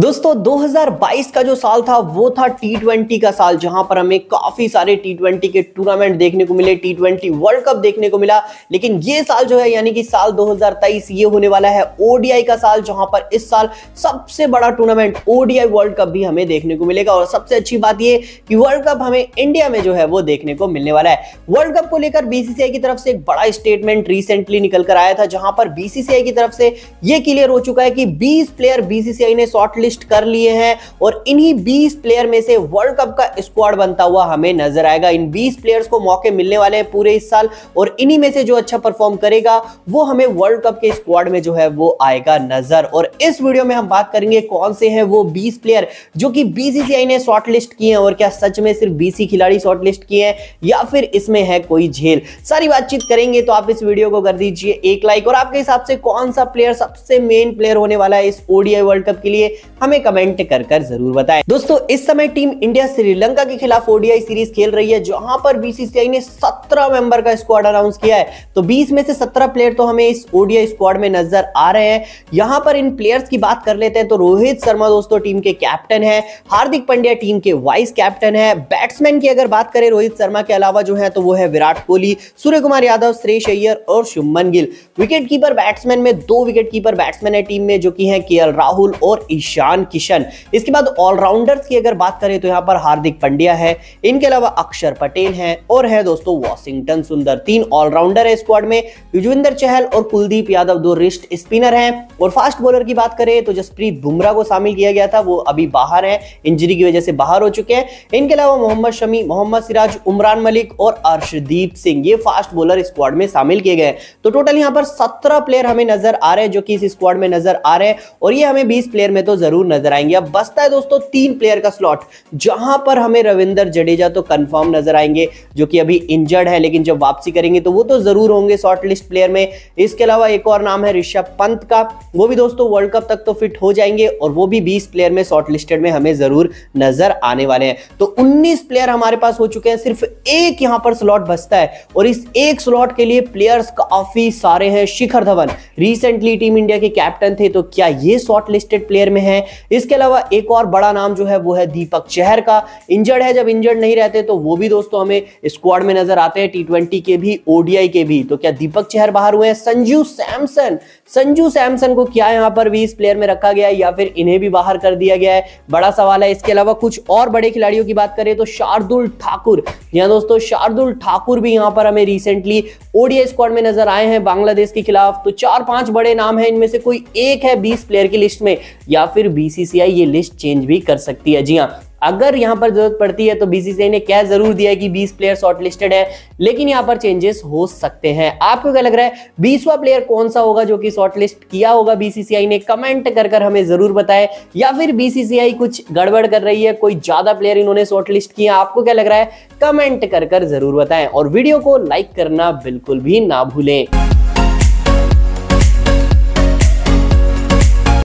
दोस्तों 2022 का जो साल था वो था टी का साल जहां पर हमें काफी सारे टी के टूर्नामेंट देखने को मिले टी वर्ल्ड कप देखने को मिला लेकिन ये साल जो है यानी कि साल 2023 ये होने वाला है ओडीआई का साल जहां पर इस साल सबसे बड़ा टूर्नामेंट ओडीआई वर्ल्ड कप भी हमें देखने को मिलेगा और सबसे अच्छी बात यह कि वर्ल्ड कप हमें इंडिया में जो है वो देखने को मिलने वाला है वर्ल्ड कप को लेकर बीसीसीआई की तरफ से एक बड़ा स्टेटमेंट रिसेंटली निकल कर आया था जहां पर बीसीसीआई की तरफ से यह क्लियर हो चुका है कि बीस प्लेयर बीसीसीआई ने शॉर्टलिस्ट लिस्ट कर लिए हैं और इन्हीं 20 प्लेयर में से वर्ल्ड कप का स्क्वाड बनता हुआ हमें नजर आएगा इन 20 प्लेयर्स को मौके मिलने वाले हैं पूरे इस साल और इन्हीं में से जो अच्छा परफॉर्म करेगा वो हमें वर्ल्ड कप के स्क्वाड में जो है वो आएगा नजर और इस वीडियो में हम बात करेंगे कौन से हैं वो बीस प्लेयर जो कि बीसीसीआई ने शॉर्ट लिस्ट किए हैं और क्या सच में सिर्फ बीसी खिलाड़ी शॉर्ट लिस्ट किए हैं या फिर इसमें है कोई झेल सारी बातचीत करेंगे तो आप इस वीडियो को कर दीजिए एक लाइक और आपके हिसाब से कौन सा प्लेयर सबसे मेन प्लेयर होने वाला है इस ओडीआई वर्ल्ड कप के लिए हमें कमेंट कर कर जरूर बताएं दोस्तों इस समय टीम इंडिया श्रीलंका के खिलाफ ओडीआई सीरीज खेल रही है जहां पर बीसीसीआई ने 17 मेंबर का स्क्वाड अनाउंस किया है तो 20 में से 17 प्लेयर तो हमें इस ओडीआई स्क्वाड में नजर आ रहे हैं यहां पर इन प्लेयर्स की बात कर लेते हैं तो रोहित शर्मा दोस्तों टीम के कैप्टन है हार्दिक पंड्या टीम के वाइस कैप्टन है बैट्समैन की अगर बात करें रोहित शर्मा के अलावा जो है तो वो है विराट कोहली सूर्य कुमार यादव श्रेष अय्यर और Shubman Gill wicket keeper batsman में दो विकेट कीपर बैट्समैन है टीम में जो की है के राहुल और ईशान ईशान किशन इसके बाद ऑलराउंडर्स की अगर बात करें तो यहाँ पर हार्दिक पंड्या है इनके अलावा अक्षर पटेल है और है दोस्तों वॉशिंगटन सुंदर तीन ऑलराउंडर है स्क्वाड में युजविंदर चहल और कुलदीप यादव दो रिस्ट स्पिनर हैं और फास्ट बॉलर की बात करें तो जसप्रीत बुमराह को शामिल किया गया था वो अभी बाहर है इंजरी की वजह से बाहर हो चुके हैं इनके अलावा मोहम्मद शमी मोहम्मद सिराज उमरान मलिक और अर्शदीप सिंह ये फास्ट बॉलर स्क्वाड में शामिल किए गए तो टोटल यहाँ पर सत्रह प्लेयर हमें नजर आ रहे हैं जो कि इस स्क्वाड में नजर आ रहे हैं और ये हमें बीस प्लेयर में तो जरूर जरूर नजर आएंगे अब बसता है दोस्तों तीन प्लेयर का स्लॉट जहां पर हमें रविंदर जडेजा तो कंफर्म नजर आएंगे जो कि अभी इंजर्ड है लेकिन जब वापसी करेंगे तो वो तो जरूर होंगे शॉर्ट लिस्ट प्लेयर में इसके अलावा एक और नाम है ऋषभ पंत का वो भी दोस्तों वर्ल्ड कप तक तो फिट हो जाएंगे और वो भी बीस प्लेयर में शॉर्ट लिस्टेड में हमें जरूर नजर आने वाले हैं तो उन्नीस प्लेयर हमारे पास हो चुके हैं सिर्फ एक यहां पर स्लॉट बचता है और इस एक स्लॉट के लिए प्लेयर्स काफी सारे हैं Shikhar Dhawan recently team India के कैप्टन थे तो क्या ये शॉर्ट लिस्टेड प्लेयर में है इसके अलावा एक और बड़ा नाम जो है वो है दीपक चहर का इंजर्ड है जब इंजर्ड नहीं रहते तो वो भी दोस्तों हमें स्क्वाड में नजर आते हैं टी के भी ओडीआई के भी तो क्या दीपक चहर बाहर हुए हैं संजू सैमसन संजू सैमसन को क्या यहाँ पर भी इस प्लेयर में रखा गया है या फिर इन्हें भी बाहर कर दिया गया है बड़ा सवाल है इसके अलावा कुछ और बड़े खिलाड़ियों की बात करें तो शार्दुल ठाकुर यहाँ दोस्तों शार्दुल ठाकुर भी यहाँ पर हमें रिसेंटली ओडीआई स्क्वाड में नजर आए हैं बांग्लादेश के खिलाफ तो चार पांच बड़े नाम है इनमें से कोई एक है बीस प्लेयर की लिस्ट में या फिर बीसीसीआई ये लिस्ट चेंज भी कर सकती है जी हाँ अगर यहाँ पर जरूरत पड़ती है तो बीसीसीआई ने क्या जरूर दिया है कि 20 प्लेयर शॉर्टलिस्टेड है लेकिन यहाँ पर चेंजेस हो सकते हैं आपको क्या लग रहा है बीसवा प्लेयर कौन सा होगा जो कि शॉर्टलिस्ट किया होगा बीसीसीआई ने कमेंट कर कर हमें जरूर बताए या फिर बीसीसीआई कुछ गड़बड़ कर रही है कोई ज्यादा प्लेयर इन्होंने शॉर्टलिस्ट किया आपको क्या लग रहा है कमेंट कर कर जरूर बताएं और वीडियो को लाइक करना बिल्कुल भी ना भूलें